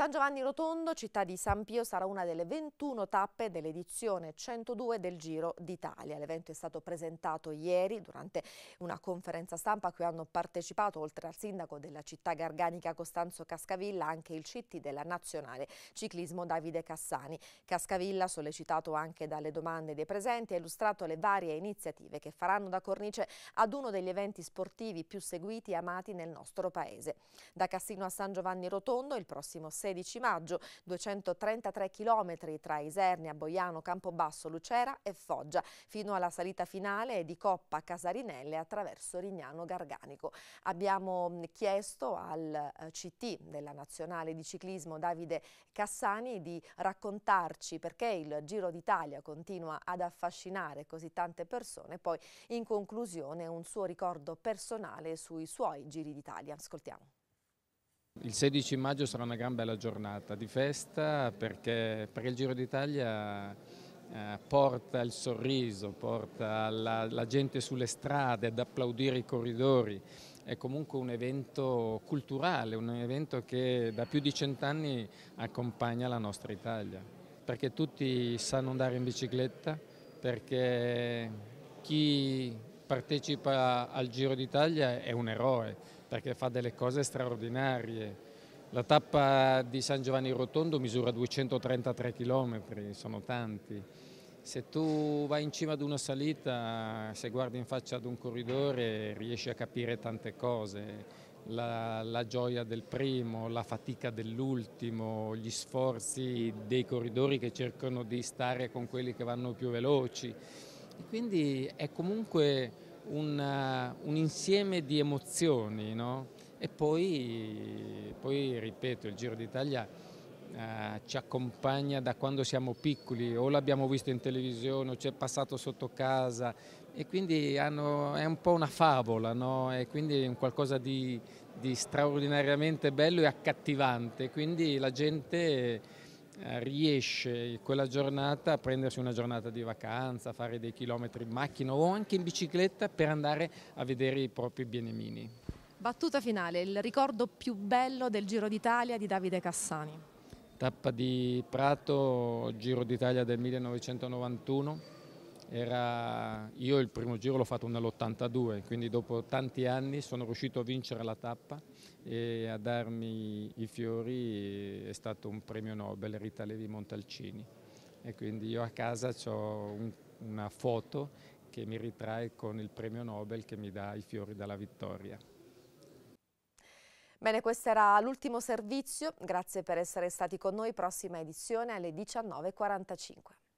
San Giovanni Rotondo, città di San Pio, sarà una delle 21 tappe dell'edizione 102 del Giro d'Italia. L'evento è stato presentato ieri durante una conferenza stampa a cui hanno partecipato, oltre al sindaco della città garganica Costanzo Cascavilla, anche il CT della nazionale ciclismo Davide Cassani. Cascavilla, sollecitato anche dalle domande dei presenti, ha illustrato le varie iniziative che faranno da cornice ad uno degli eventi sportivi più seguiti e amati nel nostro paese. Da Cassino a San Giovanni Rotondo, il prossimo 6 16 maggio, 233 km tra Isernia, Boiano, Campobasso, Lucera e Foggia, fino alla salita finale di Coppa Casarinelle attraverso Rignano Garganico. Abbiamo chiesto al eh, CT della Nazionale di Ciclismo Davide Cassani di raccontarci perché il Giro d'Italia continua ad affascinare così tante persone, poi in conclusione un suo ricordo personale sui suoi Giri d'Italia. Ascoltiamo. Il 16 maggio sarà una gran bella giornata di festa perché, perché il Giro d'Italia eh, porta il sorriso, porta la, la gente sulle strade ad applaudire i corridori. È comunque un evento culturale, un evento che da più di cent'anni accompagna la nostra Italia. Perché tutti sanno andare in bicicletta, perché chi partecipa al Giro d'Italia è un eroe perché fa delle cose straordinarie. La tappa di San Giovanni Rotondo misura 233 km, sono tanti. Se tu vai in cima ad una salita, se guardi in faccia ad un corridore, riesci a capire tante cose. La, la gioia del primo, la fatica dell'ultimo, gli sforzi dei corridori che cercano di stare con quelli che vanno più veloci. E quindi è comunque una, eh, un insieme di emozioni no? e poi, poi, ripeto, il Giro d'Italia eh, ci accompagna da quando siamo piccoli, o l'abbiamo visto in televisione, o ci è passato sotto casa e quindi hanno, è un po' una favola, no? e quindi è qualcosa di, di straordinariamente bello e accattivante, quindi la gente eh, riesce quella giornata a prendersi una giornata di vacanza, a fare dei chilometri in macchina o anche in bicicletta per andare a vedere i propri bienemini. Battuta finale, il ricordo più bello del Giro d'Italia di Davide Cassani. Tappa di Prato, Giro d'Italia del 1991 era, io il primo giro l'ho fatto nell'82, quindi dopo tanti anni sono riuscito a vincere la tappa e a darmi i fiori è stato un premio Nobel Rita Levi Montalcini. E quindi io a casa ho un, una foto che mi ritrae con il premio Nobel che mi dà i fiori dalla vittoria. Bene, questo era l'ultimo servizio. Grazie per essere stati con noi. Prossima edizione alle 19.45.